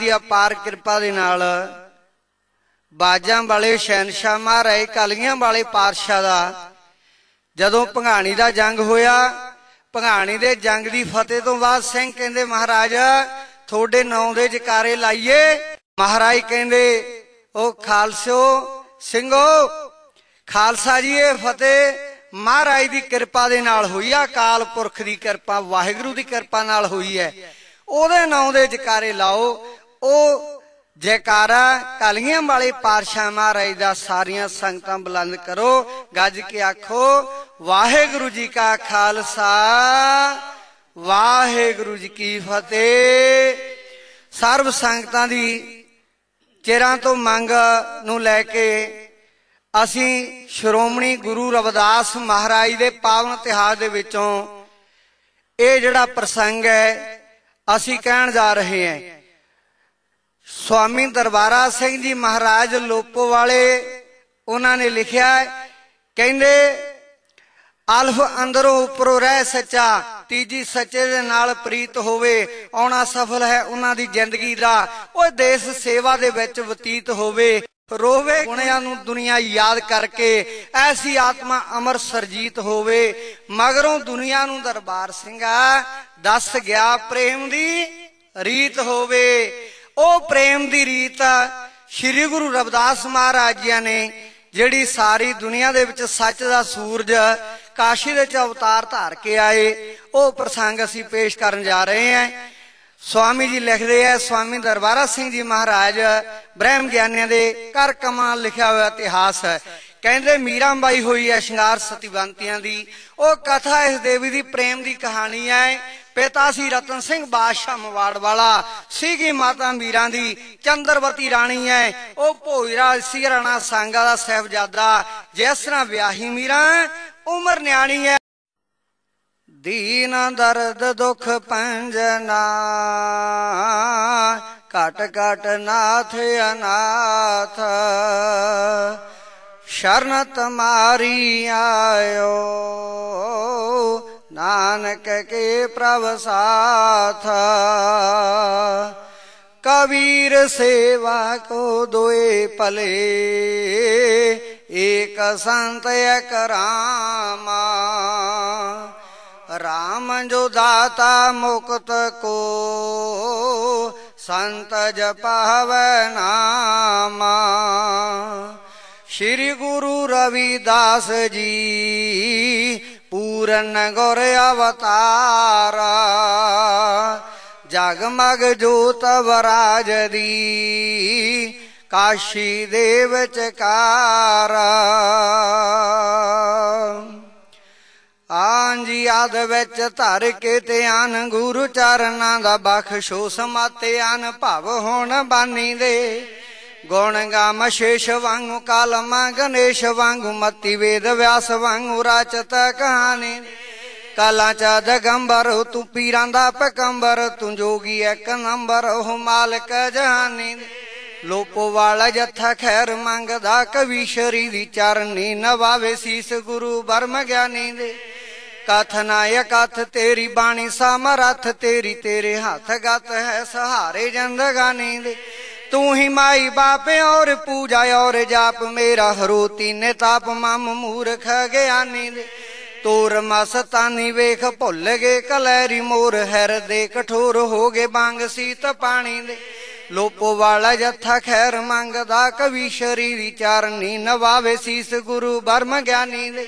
ਦੀ ਅਪਾਰ ਕਿਰਪਾ ਦੇ ਨਾਲ ਬਾਜਾਂ ਵਾਲੇ ਸ਼ੈਨਸ਼ਾ ਮਹਾਰਾਏ ਕਲੀਆਂ ਵਾਲੇ ਪਾਤਸ਼ਾਹ ਦਾ ਜਦੋਂ ਭੰਗਾਣੀ ਦਾ ਜੰਗ ਹੋਇਆ ਭੰਗਾਣੀ ਦੇ ਜੰਗ ਦੀ ਫਤਿਹ ਤੋਂ ਬਾਅਦ ਸਿੰਘ ਕਹਿੰਦੇ ਮਹਾਰਾਜ ਤੁਹਾਡੇ ਨਾਂ ਦੇ ਜਕਾਰੇ ਲਾਈਏ ਮਹਾਰਾਜ ਕਹਿੰਦੇ ਉਹ ਖਾਲਸੋ ਸਿੰਘੋ ਖਾਲਸਾ ਜੀ ਇਹ ਫਤਿਹ ਮਹਾਰਾਜ ਦੀ ਕਿਰਪਾ ਦੇ ਨਾਲ ਹੋਈ ਆ ਕਾਲ ਪੁਰਖ ਦੀ ਕਿਰਪਾ ਵਾਹਿਗੁਰੂ ਦੀ ਕਿਰਪਾ ਨਾਲ ਹੋਈ ਹੈ ਉਹਦੇ ਨਾਮ ਦੇ ਜਕਾਰੇ ਲਾਓ ਉਹ ਜੈਕਾਰਾ ਕਲੀਆਂ ਵਾਲੇ ਪਾਤਸ਼ਾਹ ਮਹਾਰਾਜ ਦਾ ਸਾਰੀਆਂ ਸੰਗਤਾਂ ਬੁਲੰਦ ਕਰੋ ਗੱਜ ਕੇ ਆਖੋ ਵਾਹਿਗੁਰੂ ਜੀ ਕਾ ਖਾਲਸਾ ਵਾਹਿਗੁਰੂ ਜੀ ਕੀ ਫਤਿਹ ਸਰਬ ਸੰਗਤਾਂ ਦੀ ਚਿਹਰਾ ਤੋਂ ਮੰਗ ਨੂੰ ਲੈ ਕੇ ਅਸੀਂ ਸ਼੍ਰੋਮਣੀ ਗੁਰੂ ਰਵਿਦਾਸ ਮਹਾਰਾਜ ਦੇ ਪਾਵਨ ਇਤਿਹਾਸ ਦੇ ਵਿੱਚੋਂ ਇਹ ਜਿਹੜਾ ਪ੍ਰਸੰਗ ਹੈ ਅਸੀਂ ਕਹਿਣ ਜਾ ਰਹੇ ਹਾਂ ਸਵਾਮੀ ਦਰਬਾਰਾ ਸਿੰਘ ਜੀ ਮਹਾਰਾਜ ਲੋਪੋ ਵਾਲੇ ਉਹਨਾਂ ਨੇ ਲਿਖਿਆ ਕਹਿੰਦੇ ਅਲਫ ਅੰਦਰੋਂ ਉੱਪਰੋਂ ਰਹਿ ਸੱਚਾ ਤੀਜੀ ਸੱਚੇ ਦੇ ਨਾਲ ਪ੍ਰੀਤ ਹੋਵੇ ਆਉਣਾ ਸਫਲ ਹੈ ਉਹਨਾਂ ਦੀ ਜ਼ਿੰਦਗੀ ਦਾ ਉਹ ਦੇਸ਼ ਸੇਵਾ ਦੇ ਵਿੱਚ ਬਤੀਤ ਹੋਵੇ ਰੋਵੇ ਗੁਣਿਆਂ ਨੂੰ ਦੁਨੀਆ ਯਾਦ ਕਰਕੇ ਐਸੀ ਆਤਮਾ ਅਮਰ ਸਰਜੀਤ ਹੋਵੇ ਮਗਰੋਂ ਦੁਨੀਆ ਨੂੰ ਦਰਬਾਰ ਸਿੰਘਾ ਦੱਸ ਗਿਆ ਪ੍ਰੇਮ ਦੀ ਰੀਤ ਹੋਵੇ ਉਹ ਪ੍ਰੇਮ ਦੀ ਰੀਤ ਸ੍ਰੀ ਗੁਰੂ ਰਵਿਦਾਸ ਮਹਾਰਾਜ ਜੀ ਨੇ ਜਿਹੜੀ ਸਾਰੀ ਦੁਨੀਆ ਦੇ ਵਿੱਚ ਸੱਚ ਦਾ ਸੂਰਜ ਕਾਸ਼ੀ ਦੇ ਚ ਅਵਤਾਰ ਧਾਰ ਕੇ ਆਏ ਉਹ ਪ੍ਰਸੰਗ ਅਸੀਂ ਪੇਸ਼ ਕਰਨ ਜਾ ਰਹੇ ਹਾਂ ਸਵਾਮੀ ਜੀ ਲਿਖਦੇ ਆ ਸਵਾਮੀ ਦਰਬਾਰਾ ਸਿੰਘ ਜੀ ਮਹਾਰਾਜ ਬ੍ਰਹਮ ਗਿਆਨੀਆਂ ਦੇ ਕਰ ਕਮਾਂ ਲਿਖਿਆ ਹੋਇਆ ਇਤਿਹਾਸ ਹੈ ਕਹਿੰਦੇ ਮੀਰਾਂਬਾਈ ਹੋਈ ਹੈ ਸ਼ਿੰਗਾਰ ਸਤੀਵੰਤੀਆਂ ਦੀ ਉਹ ਕਥਾ ਇਸ ਦੇਵੀ ਦੀ ਪ੍ਰੇਮ ਦੀ ਕਹਾਣੀ ਹੈ ਪਿਤਾ ਸੀ ਰਤਨ ਸਿੰਘ ਬਾਦਸ਼ਾਹ ਮਵਾੜ ਵਾਲਾ ਸੀਗੀ ਮਾਤਾ ਮੀਰਾਂ ਦੀ ਚੰਦਰਵਤੀ ਰਾਣੀ ਹੈ ਉਹ ਰਾਜ ਸੀ ਰਾਣਾ ਸੰਗਾ ਦਾ ਸਹਿਬਜ਼ਾਦਾ ਜਿਸ ਤਰ੍ਹਾਂ ਵਿਆਹੀ ਮੀਰਾਂ ਉਮਰ ਨਿਆਣੀ ਹੈ ਦੀਨ ਦਰਦ ਦੁਖ ਪੰਜਨਾ ਘਟ ਘਟ ਨਾਥ ਅਨਾਥ ਸ਼ਰਨ ਤੁਮਾਰੀ ਆਇਓ ਨਾਨਕ ਕੇ ਪ੍ਰਭ ਸਾਥ ਕਬੀਰ ਸੇਵਾ ਕੋ ਦੋਏ ਭਲੇ ਏਕ ਸੰਤ ਇਕ ਰਾਮਾ ਰਾਮ ਜੋ ਦਾਤਾ ਮੁਕਤ ਕੋ ਸੰਤ ਜਪਾਵੈ ਨਾਮਾ ਸ੍ਰੀ ਗੁਰੂ ਰਵਿਦਾਸ ਜੀ ਪੂਰਨ ਗੁਰ ਅਵਤਾਰਾ ਜਗਮਗ ਜੋਤ ਵਰਾਜ ਦੀ ਕਾਸ਼ੀ ਦੇਵ ਚਕਾਰਾ ਆਂਜੀ ਆਦ ਵਿੱਚ ਧਰ ਕੇ ਧਿਆਨ ਗੁਰੂ ਚਰਨਾਂ ਦਾ ਬਖਸ਼ੋ ਸਮਾਤੇ ਆਨ ਭਵ ਹੋਣ ਬਾਨੀ ਦੇ ਗੁਣ ਗਾ ਮਸ਼ੇਸ਼ ਵਾਂਗੂ ਕਲਮਾ ਗਣੇਸ਼ ਵਾਂਗੂ ਮਤੀ ਵੇਦ ਵਿਆਸ ਵਾਂਗੂ ਰਚਤ ਕਹਾਣੀ ਕਾਲਾ ਚ ਦਗੰਬਰ ਤੂੰ ਪੀਰਾਂ ਦਾ ਪਕੰਬਰ ਤੂੰ ਜੋਗੀ ਇੱਕ ਨੰਬਰ ਉਹ ਮਾਲਕ ਜਹਾਨੀ ਲੋਪ ਵਾਲਾ ਜਥਾ ਖੈਰ ਮੰਗਦਾ ਕਵੀ ਸ਼ਰੀ ਦੀ ਚਰਨੀ ਨਵਾਵੇ ਸੀਸ ਗੁਰੂ ਬਰਮ ਗਿਆਨੀ ਦੇ ਕਥ ਨਾ ਅਕਥ ਤੇਰੀ ਬਾਣੀ ਸਮਰਥ ਤੇਰੀ ਤੇਰੇ ਹੱਥ ਗਤ ਹੈ ਸਹਾਰੇ ਜੰਦਗਾਨੀ ਦੇ ਤੂੰ ਹੀ ਮਾਈ ਬਾਪ ਔਰ ਪੂਜਾ ਔਰ ਜਾਪ ਮੇਰਾ ਹਰੋ ਤੀਨੇ ਤਾਪ ਮਮ ਮੂਰਖ ਗਿਆਨੀ ਦੇ ਤੋਰ ਮਸਤਾਨੀ ਵੇਖ ਭੁੱਲ ਗਏ ਕਲੈਰੀ ਮੋਰ ਹਰ ਦੇ ਕਠੋਰ ਹੋ ਗਏ ਬੰਗ ਸੀਤ ਪਾਣੀ ਦੇ ਲੋਪੋ ਵਾਲਾ ਜੱਥਾ ਖੈਰ ਮੰਗਦਾ ਕਵੀ ਸ਼ਰੀਰੀ ਚਰਨੀ ਨਵਾਵੇ ਸੀਸ ਗੁਰੂ ਬਰਮ ਗਿਆਨੀ ਦੇ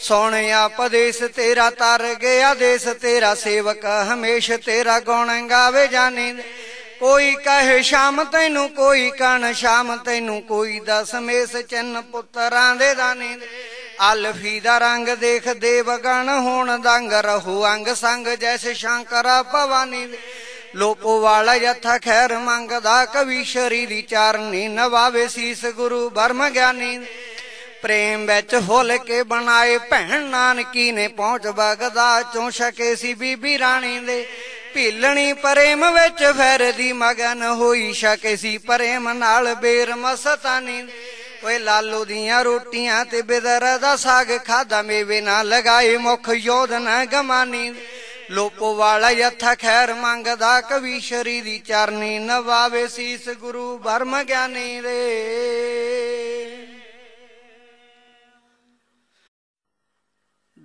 ਸੋਹਣਿਆ ਪਦੇਸ ਤੇਰਾ ਤਰ ਗਿਆ ਦੇਸ ਤੇਰਾ ਸੇਵਕ ਹਮੇਸ਼ ਤੇਰਾ ਗੁਣ ਗਾਵੇ ਜਾਣੇ ਕੋਈ ਕਹੇ ਸ਼ਾਮ ਤੈਨੂੰ ਕੋਈ ਕਣ ਸ਼ਾਮ ਤੈਨੂੰ ਕੋਈ ਦਸਮੇਸ ਚੰਨ ਪੁੱਤਰਾਂ ਦੇ ਦਾਨੀ ਅਲਫੀ ਦਾ ਰੰਗ ਦੇਖ ਗਣ ਹੋਣ ਦੰਗ ਰਹੂ ਅੰਗ ਸੰਗ ਜੈਸ ਸ਼ੰਕਰ ਭਵਾਨੀ ਲੋਕੋ ਵਾਲਾ ਯਥਾ ਖੈਰ ਮੰਗਦਾ ਕਵੀ ਸ਼ਰੀ ਦੀ ਨਵਾਵੇ ਸੀਸ ਗੁਰੂ ਬਰਮ ਗਿਆਨੀ ਪ੍ਰੇਮ ਵਿੱਚ ਹੁਲ ਕੇ ਬਣਾਏ ਭੈਣ ਨਾਨਕੀ ਨੇ ਪਹੁੰਚ ਬਗਦਾ ਚੋਂ ਛਕੇ ਸੀ ਬੀਬੀ ਰਾਣੀ ਦੇ ਭੀਲਣੀ ਪ੍ਰੇਮ ਵਿੱਚ ਫਿਰਦੀ ਮਗਨ ਹੋਈ ਛਕੇ ਸੀ ਪ੍ਰੇਮ ਨਾਲ ਬੇਰ ਮਸਤਾਨੀ ਓਏ ਲਾਲੂ ਦੀਆਂ ਰੋਟੀਆਂ ਤੇ ਬਿਦਰ ਦਾ ਸਾਗ ਖਾਦਾ ਮੇਵੇ ਨਾ ਲਗਾਏ ਮੁਖ ਯੋਧਨ ਗਮਾਨੀ ਲੋਪ ਵਾਲਾ ਯਥਾ ਖੈਰ ਮੰਗਦਾ ਕਵੀ ਸ਼ਰੀ ਦੀ ਚਰਨੀ ਨਵਾਵੇ ਸੀਸ ਗੁਰੂ ਬਰਮ ਗਿਆਨੀ ਦੇ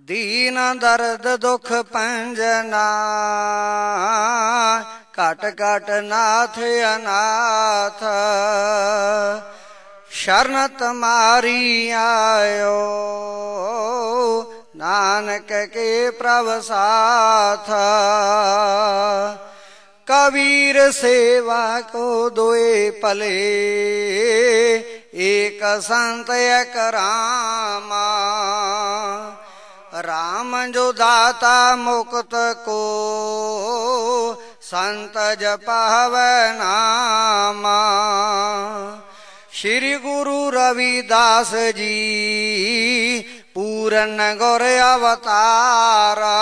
ਦੀਨ ਦਰਦ ਦੁਖ ਪੰਜਨਾ ਘਟ ਘਟ ਨਾਥ ਅਨਾਥ ਸ਼ਰਨ ਤਮਾਰੀ ਆਇਓ ਨਾਨਕ ਕੇ ਪ੍ਰਭ ਸਾਥ ਕਬੀਰ ਸੇਵਾ ਕੋ ਦੋਏ ਭਲੇ ਏਕ ਸੰਤ ਇਕ ਰਾਮਾ ਰਾਮ ਜੋ ਦਾਤਾ ਮੁਕਤ ਕੋ ਸੰਤ ਜਪਾਵੇ ਨਾਮਾ ਸ੍ਰੀ ਗੁਰੂ ਰਵਿਦਾਸ ਜੀ ਪੂਰਨ ਗੁਰ ਅਵਤਾਰਾ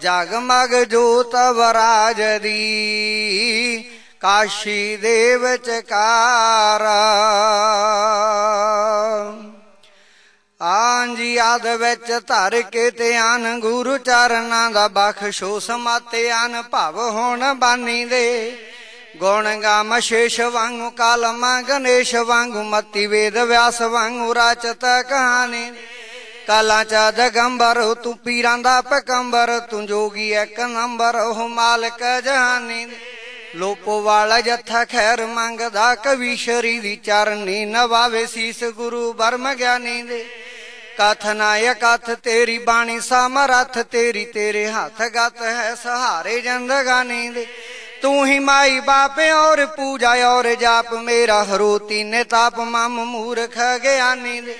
ਜਗਮਗ ਜੋਤ ਵਰਾਜ ਦੀ ਕਾਸ਼ੀ ਦੇਵ ਚਕਾਰਾ ਯਾਦ ਵਿੱਚ ਧਰ ਕੇ ਧਿਆਨ ਗੁਰੂ ਚਰਨਾਂ ਦਾ ਬਖਸ਼ੋ ਸਮਾਤੇ ਅਨ ਭਵ ਹੋਣ ਬਾਨੀ ਦੇ ਗੁਣ ਗਾ ਮਸ਼ੇਸ਼ ਵਾਂਗੂ ਕਲਮਾ ਗਣੇਸ਼ ਵਾਂਗੂ ਮਤੀ ਵੇਦ ਵਿਆਸ ਵਾਂਗੂ ਰਚਤ ਕਹਾਣੀ ਕਾਲਾ ਚ ਜਗੰਬਰ ਤੂੰ ਪੀਰਾਂ ਦਾ ਪਕੰਬਰ ਤੂੰ ਜੋਗੀ ਇੱਕ ਨੰਬਰ ਉਹ ਮਾਲਕ ਜਹਾਨੀ ਲੋਪੋ ਵਾਲਾ ਜਥਾ ਖੈਰ ਮੰਗਦਾ ਕਵੀ ਸ਼ਰੀ ਦੀ ਚਰਨੀ ਨਵਾਵੇ ਸੀਸ ਗੁਰੂ ਬਰਮ ਗਿਆਨੀ ਦੇ ਕਥ ਨਾ ਅਕਥ ਤੇਰੀ ਬਾਣੀ ਸਮਰਥ ਤੇਰੀ ਤੇਰੇ ਹੱਥ ਗਤ ਹੈ ਸਹਾਰੇ ਜੰਦਗਾਨੀ ਦੇ ਤੂੰ ਹੀ ਮਾਈ ਬਾਪ ਔਰ ਪੂਜਾ ਔਰ ਜਾਪ ਮੇਰਾ ਹਰੋ ਤੀਨੇ ਤਾਪ ਮਮ ਮੂਰਖ ਗਿਆਨੀ ਦੇ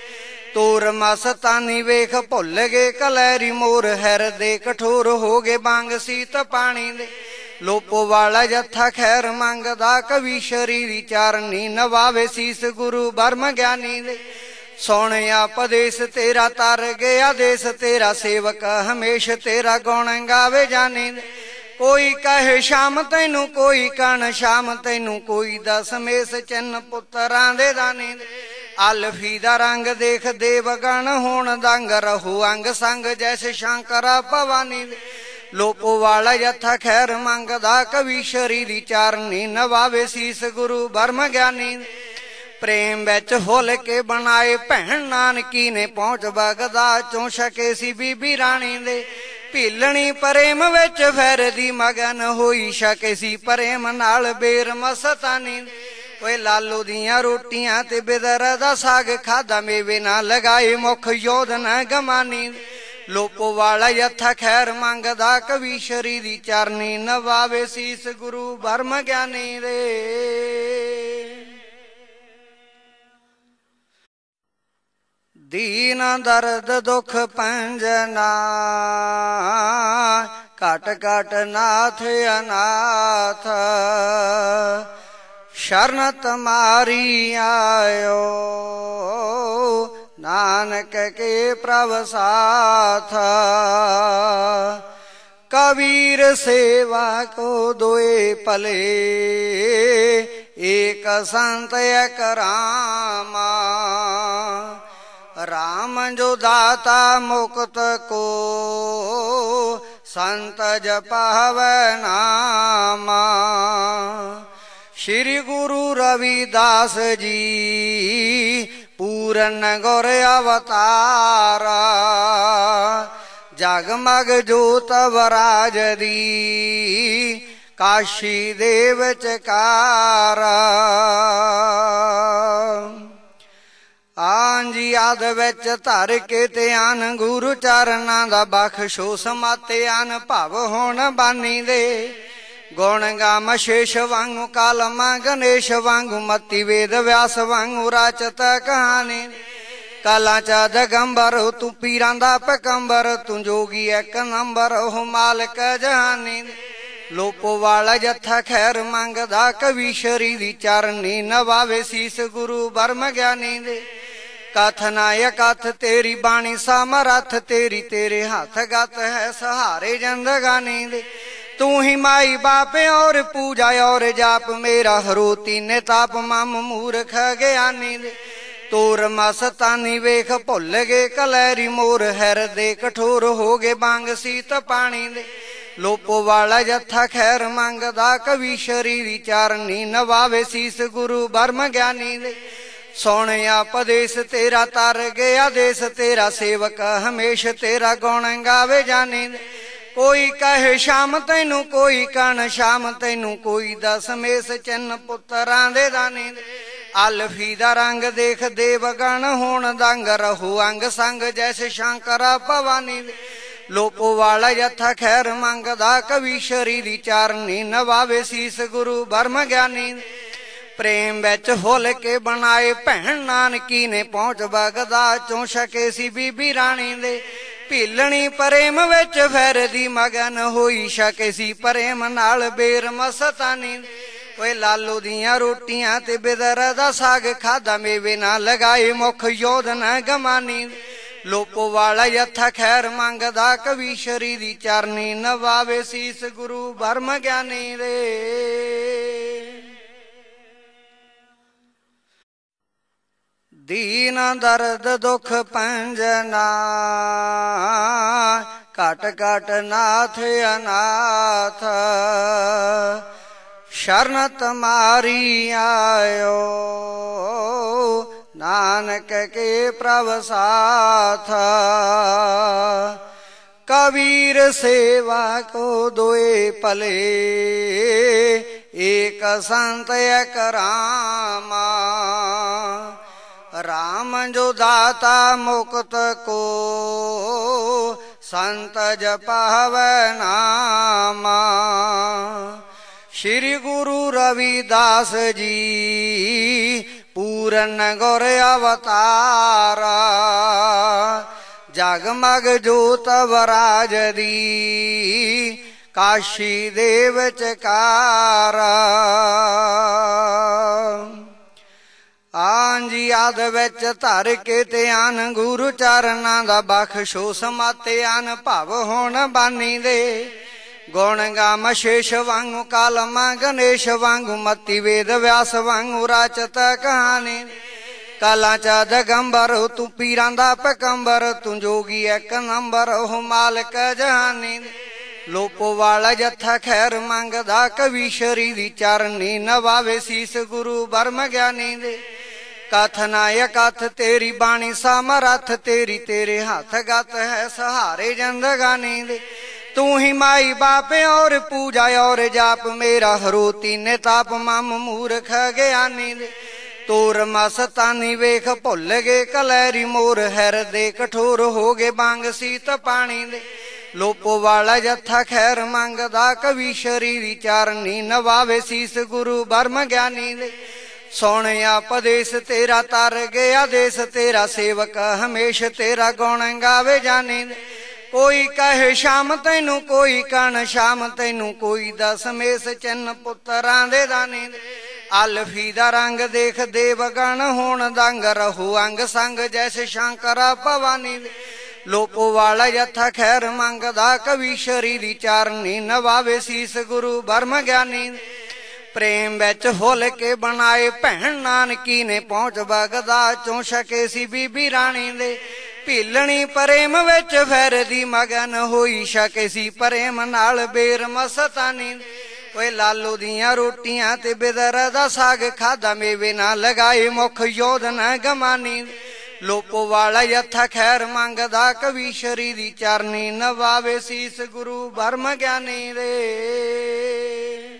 ਤੋਰ ਮਸਤਾਨੀ ਵੇਖ ਭੁੱਲ ਗਏ ਕਲੈਰੀ ਮੋਰ ਹਰ ਦੇ ਕਠੋਰ ਹੋ ਗਏ ਬੰਗ ਸੀਤ ਪਾਣੀ ਦੇ ਲੋਪੋ ਵਾਲਾ ਜੱਥਾ ਖੈਰ ਮੰਗਦਾ ਕਵੀ ਸ਼ਰੀ ਵਿਚਾਰਨੀ ਨਵਾਵੇ ਸੀਸ ਗੁਰੂ ਬਰਮ ਗਿਆਨੀ ਦੇ ਸੋਹਣਿਆ ਪਦੇਸ ਤੇਰਾ ਤਰ ਗਿਆ ਦੇਸ ਤੇਰਾ ਸੇਵਕ ਹਮੇਸ਼ ਤੇਰਾ ਗੁਣ ਗਾਵੇ ਜਾਣੇ ਕੋਈ ਕਹੇ ਸ਼ਾਮ ਤੈਨੂੰ ਕੋਈ ਕਣ ਸ਼ਾਮ ਤੈਨੂੰ ਕੋਈ ਦਸਮੇਸ ਚੰਨ ਪੁੱਤਰਾਂ ਦੇ ਦਾਨੇ ਅਲਫੀ ਦਾ ਰੰਗ ਦੇਖ ਗਣ ਹੋਣ ਦੰਗ ਰਹੂ ਅੰਗ ਸੰਗ ਜੈਸੇ ਸ਼ੰਕਰ ਭਵਾਨੀ ਦੇ ਲੋਪੋ ਵਾਲਾ ਯਥਾ ਖੈਰ ਮੰਗਦਾ ਕਵੀ ਸ਼ਰੀ ਦੀ ਚਾਰਨੀ ਨਵਾਵੇ ਸੀਸ ਗੁਰੂ ਬਰਮ ਗਿਆਨੀ ਪ੍ਰੇਮ ਵਿੱਚ ਹੁਲ ਕੇ ਬਣਾਏ ਭੈਣ ਨਾਨਕੀ ਨੇ ਪਹੁੰਚ ਬਗਦਾ ਚੋਂ ਛਕੇ ਸੀ ਬੀਬੀ ਰਾਣੀ ਦੇ ਭੀਲਣੀ ਪ੍ਰੇਮ ਵਿੱਚ ਫਿਰਦੀ ਮਗਨ ਹੋਈ ਛਕੇ ਸੀ ਪ੍ਰੇਮ ਨਾਲ ਬੇਰ ਮਸਤਾਨੀ ਓਏ ਲਾਲੂ ਦੀਆਂ ਰੋਟੀਆਂ ਤੇ ਬਿਦਰ ਦਾ ਸਾਗ ਖਾਦਾ ਮੇਵੇ ਨਾ ਲਗਾਏ ਮੁਖ ਯੋਧਨ ਗਮਾਨੀ ਲੋਪੋ ਵਾਲਾ ਯਥਾ ਖੈਰ ਮੰਗਦਾ ਕਵੀ ਸ਼ਰੀ ਦੀ ਚਰਨੀ ਨਵਾਵੇ ਸੀਸ ਗੁਰੂ ਬਰਮ ਗਿਆਨੀ ਦੇ ਦੀਨ ਦਰਦ ਦੁਖ ਪੰਜਨਾ ਘਟ ਘਟ ਨਾਥ ਅਨਾਥ ਸ਼ਰਨ ਤਮਾਰੀ ਆਇਓ ਨਾਨਕ ਕੇ ਪ੍ਰਭ ਸਾਥ ਕਬੀਰ ਸੇਵਾ ਕੋ ਦੋਏ ਭਲੇ ਏਕ ਸੰਤ ਇਕ ਰਾਮ ਜੋ ਦਾਤਾ ਮੁਕਤ ਕੋ ਸੰਤ ਜਪਹਵੈ ਨਾਮਾ ਸ੍ਰੀ ਗੁਰੂ ਰਵਿਦਾਸ ਜੀ ਪੂਰਨ ਗੁਰ ਅਵਤਾਰਾ ਜਗਮਗ ਜੋਤ ਵਰਾਜ ਦੀ ਕਾਸ਼ੀ ਦੇਵ ਚਕਾਰਾ ਆਂਜੀ ਆਦ ਵਿੱਚ ਧਰ ਕੇ ਧਿਆਨ ਗੁਰੂ ਚਰਨਾਂ ਦਾ ਬਖਸ਼ੋ ਸਮਾਤੇ ਆਨ ਭਵ ਹੋਣ ਬਾਨੀ ਦੇ ਗੁਣ ਗਾ ਮਸ਼ੇਸ਼ ਵਾਂਗ ਕਾਲਮਾ ਗਣੇਸ਼ ਵਾਂਗ ਮਤੀ ਵੇਦ ਵਿਆਸ ਵਾਂਗ ਰਚਤ ਕਹਾਣੀ ਕਾਲਾ ਚਾ ਦਗੰਬਰ ਤੂੰ ਪੀਰਾਂ ਦਾ ਪਕੰਬਰ ਤੂੰ ਜੋਗੀ ਇੱਕ ਨੰਬਰ ਉਹ ਮਾਲਕ ਜਹਾਨੀ ਲੋਪੋ ਵਾਲਾ ਜਥਾ ਖੈਰ ਮੰਗਦਾ ਕਵੀ ਸ਼ਰੀ ਦੀ ਚਰਨੀ ਨਵਾਵੇ ਸੀਸ ਗੁਰੂ ਬਰਮ ਗਿਆਨੀ ਦੇ ਕਥ ਨਾਇਕ ਅਥ ਤੇਰੀ ਬਾਣੀ ਸਮਰਥ ਤੇਰੀ ਤੇਰੇ ਹੱਥ ਗਤ ਹੈ ਸਹਾਰੇ ਜੰਦਗਾਨੀ ਦੇ ਤੂੰ ਹੀ ਮਾਈ ਬਾਪ ਔਰ ਪੂਜਾ ਔਰ ਜਾਪ ਮੇਰਾ ਹਰੋ ਤੀਨੇ ਤਾਪ ਮਮ ਮੂਰਖ ਗਿਆਨੀ ਦੇ ਤੋਰ ਮਸਤਾਨੀ ਵੇਖ ਭੁੱਲ ਗਏ ਕਲੈਰੀ ਮੋਰ ਹਰ ਦੇ ਕਠੋਰ ਹੋ ਗਏ ਬਾਂਗ ਸੀਤ ਪਾਣੀ ਦੇ ਲੋਪੋ ਵਾਲਾ ਜੱਥਾ ਖੈਰ ਮੰਗਦਾ ਕਵੀ ਸ਼ਰੀ ਵਿਚਾਰਨੀ ਨਵਾਵੇ ਸੀਸ ਗੁਰੂ ਬਰਮ ਗਿਆਨੀ ਦੇ ਸੋਹਣਿਆ ਪਦੇਸ ਤੇਰਾ ਤਰ ਗਿਆ ਦੇਸ ਤੇਰਾ ਸੇਵਕ ਹਮੇਸ਼ ਤੇਰਾ ਗੁਣ ਗਾਵੇ ਜਾਨੀ ਕੋਈ ਕਹੇ ਸ਼ਾਮ ਤੈਨੂੰ ਕੋਈ ਕਣ ਸ਼ਾਮ ਤੈਨੂੰ ਕੋਈ ਦਸ ਮੇਸ ਚੰਨ ਪੁੱਤਰਾਂ ਦੇ ਦਾਨੀ ਅਲਫੀ ਦਾ ਰੰਗ ਦੇਖ ਗਣ ਹੋਣ ਦੰਗ ਰਹੂ ਅੰਗ ਸੰਗ ਜੈਸ ਸ਼ੰਕਰ ਭਵਾਨੀ ਲੋਪੋ ਵਾਲਾ ਯਥਾ ਖੈਰ ਮੰਗਦਾ ਕਵੀ ਸ਼ਰੀ ਦੀ ਚਾਰਨੀ ਨਵਾਵੇ ਸੀਸ ਗੁਰੂ ਬਰਮ ਗਿਆਨੀ ਪ੍ਰੇਮ ਵਿੱਚ ਹੁਲ ਕੇ ਬਣਾਏ ਭੈਣ ਨਾਨਕੀ ਨੇ ਪਹੁੰਚ ਬਗਦਾ ਚੋਂ ਛਕੇ ਸੀ ਬੀਬੀ ਰਾਣੀ ਦੇ ਭੀਲਣੀ ਪ੍ਰੇਮ ਵਿੱਚ ਫਿਰਦੀ ਮਗਨ ਹੋਈ ਛਕੇ ਸੀ ਪ੍ਰੇਮ ਨਾਲ ਬੇਰ ਮਸਤਾਨੀ ਓਏ ਲਾਲੂ ਦੀਆਂ ਰੋਟੀਆਂ ਤੇ ਬਿਦਰ ਦਾ ਸਾਗ ਖਾਦਾ ਮੇਵੇ ਨਾ ਲਗਾਏ ਮੁਖ ਯੋਧਨ ਗਮਾਨੀ ਲੋਪੋ ਵਾਲਾ ਯਥਾ ਖੈਰ ਮੰਗਦਾ ਕਵੀ ਸ਼ਰੀ ਦੀ ਚਰਨੀ ਨਵਾਵੇ ਸੀਸ ਗੁਰੂ ਬਰਮ ਗਿਆਨੀ ਦੇ ਦੀਨ ਦਰਦ ਦੁਖ ਪੰਜਨਾ ਘਟ ਘਟ ਨਾਥ ਅਨਾਥ ਸ਼ਰਨ ਤੁਮਾਰੀ ਆਇਓ ਨਾਨਕ ਕੇ ਪ੍ਰਭ ਸਾਥ ਕਬੀਰ ਸੇਵਾ ਕੋ ਦੋਏ ਭਲੇ ਏਕ ਸੰਤ ਇਕ ਰਾਮ ਜੋ ਦਾਤਾ ਮੁਕਤ ਕੋ ਸੰਤ ਜਪਾਵੇ ਨਾਮਾ ਸ੍ਰੀ ਗੁਰੂ ਰਵਿਦਾਸ ਜੀ ਪੂਰਨ ਗੁਰ ਅਵਤਾਰਾ ਜਗਮਗ ਜੋਤ ਵਰਾਜ ਦੀ ਕਾਸ਼ੀ ਦੇਵ ਚਕਾਰਾ ਪੰਜੀ ਆਦ ਵਿੱਚ ਧਰ ਕੇ ਧਿਆਨ ਗੁਰੂ ਚਰਨਾਂ ਦਾ ਬਖਸ਼ੋ ਸਮਾਤੇ ਆਨ ਭਵ ਹੋਣ ਬਾਨੀ ਦੇ ਗੁਣ ਗਾਮ ਸ਼ੇਸ਼ ਵਾਂਗੂ ਕਾਲਮਾ ਗਣੇਸ਼ ਵਾਂਗੂ ਮਤੀ ਵੇਦ ਵਿਆਸ ਵਾਂਗੂ ਰਚਤ ਕਹਾਣੀ ਕਾਲਾ ਚ ਦਗੰਬਰ ਤੂੰ ਪੀਰਾਂ ਦਾ ਪਕੰਬਰ ਤੂੰ ਜੋਗੀ ਇੱਕ ਨੰਬਰ ਉਹ ਮਾਲਕ ਜਹਾਨੀ ਲੋਪ ਵਾਲਾ ਜਥਾ ਖੈਰ ਮੰਗਦਾ ਕਵੀ ਸ਼ਰੀ ਦੀ ਚਰਨੀ ਨਵਾਵੇ ਸੀਸ ਗੁਰੂ ਬਰਮ ਗਿਆਨੀ ਦੇ ਕਥ ਨਾ ਅਕਥ ਤੇਰੀ ਬਾਣੀ ਸਮਰਥ ਤੇਰੀ ਤੇਰੇ ਹੱਥ ਗਤ ਹੈ ਸਹਾਰੇ ਜੰਦਗਾਨੀ ਦੇ ਤੂੰ ਹੀ ਮਾਈ ਬਾਪ ਔਰ ਪੂਜਾ ਔਰ ਜਾਪ ਮੇਰਾ ਹਰੋ ਤੀਨੇ ਤਾਪ ਮਮ ਮੂਰਖ ਗਿਆਨੀ ਦੇ ਤੋਰ ਮਸਤਾਨੀ ਵੇਖ ਭੁੱਲ ਗਏ ਕਲੈਰੀ ਮੋਰ ਹਰ ਦੇ ਕਠੋਰ ਹੋ ਗਏ ਬੰਗ ਸੀਤ ਪਾਣੀ ਦੇ ਲੋਪੋ ਵਾਲਾ ਜੱਥਾ ਖੈਰ ਮੰਗਦਾ ਕਵੀ ਸ਼ਰੀਰੀ ਚਰਨੀ ਨਵਾਵੇ ਸੀਸ ਗੁਰੂ ਬਰਮ ਗਿਆਨੀ ਦੇ ਸੋਹਣਿਆ ਪਦੇਸ ਤੇਰਾ ਤਰ ਗਿਆ ਦੇਸ ਤੇਰਾ ਸੇਵਕ ਹਮੇਸ਼ ਤੇਰਾ ਗੁਣ ਗਾਵੇ ਜਾਣੇ ਕੋਈ ਕਹੇ ਸ਼ਾਮ ਤੈਨੂੰ ਕੋਈ ਕਣ ਸ਼ਾਮ ਤੈਨੂੰ ਕੋਈ ਦਸਮੇਸ ਚੰਨ ਪੁੱਤਰਾਂ ਦੇ ਦਾਨੀ ਅਲਫੀ ਦਾ ਰੰਗ ਦੇਖ ਗਣ ਹੋਣ ਦੰਗ ਰਹੂ ਅੰਗ ਸੰਗ ਜੈਸ ਸ਼ੰਕਰ ਭਵਾਨੀ ਲੋਕੋ ਵਾਲਾ ਯਥਾ ਖੈਰ ਮੰਗਦਾ ਕਵੀ ਸ਼ਰੀ ਦੀ ਚਾਰਨੀ ਨਵਾਵੇ ਸੀਸ ਗੁਰੂ ਬਰਮ ਗਿਆਨੀ ਪ੍ਰੇਮ ਵਿੱਚ ਹੁਲ ਕੇ ਬਣਾਏ ਭੈਣ ਨਾਨਕੀ ਨੇ ਪਹੁੰਚ ਬਗਦਾ ਚੋਂ ਛਕੇ ਸੀ ਬੀਬੀ ਰਾਣੀ ਦੇ ਭੀਲਣੀ ਪ੍ਰੇਮ ਵਿੱਚ ਫਿਰਦੀ ਮਗਨ ਹੋਈ ਛਕੇ ਸੀ ਪ੍ਰੇਮ ਨਾਲ ਬੇਰ ਮਸਤਾਨੀ ਓਏ ਲਾਲੂ ਦੀਆਂ ਰੋਟੀਆਂ ਤੇ ਬਿਦਰ ਦਾ ਸਾਗ ਖਾਦਾ ਮੇਵੇ ਨਾ ਲਗਾਏ ਮੁਖ ਯੋਧਨ ਗਮਾਨੀ ਲੋਪ ਵਾਲਾ ਯਥਾ ਖੈਰ ਮੰਗਦਾ ਕਵੀ ਸ਼ਰੀ ਦੀ ਚਰਨੀ ਨਵਾਵੇ ਸੀਸ ਗੁਰੂ ਬਰਮ ਗਿਆਨੀ ਦੇ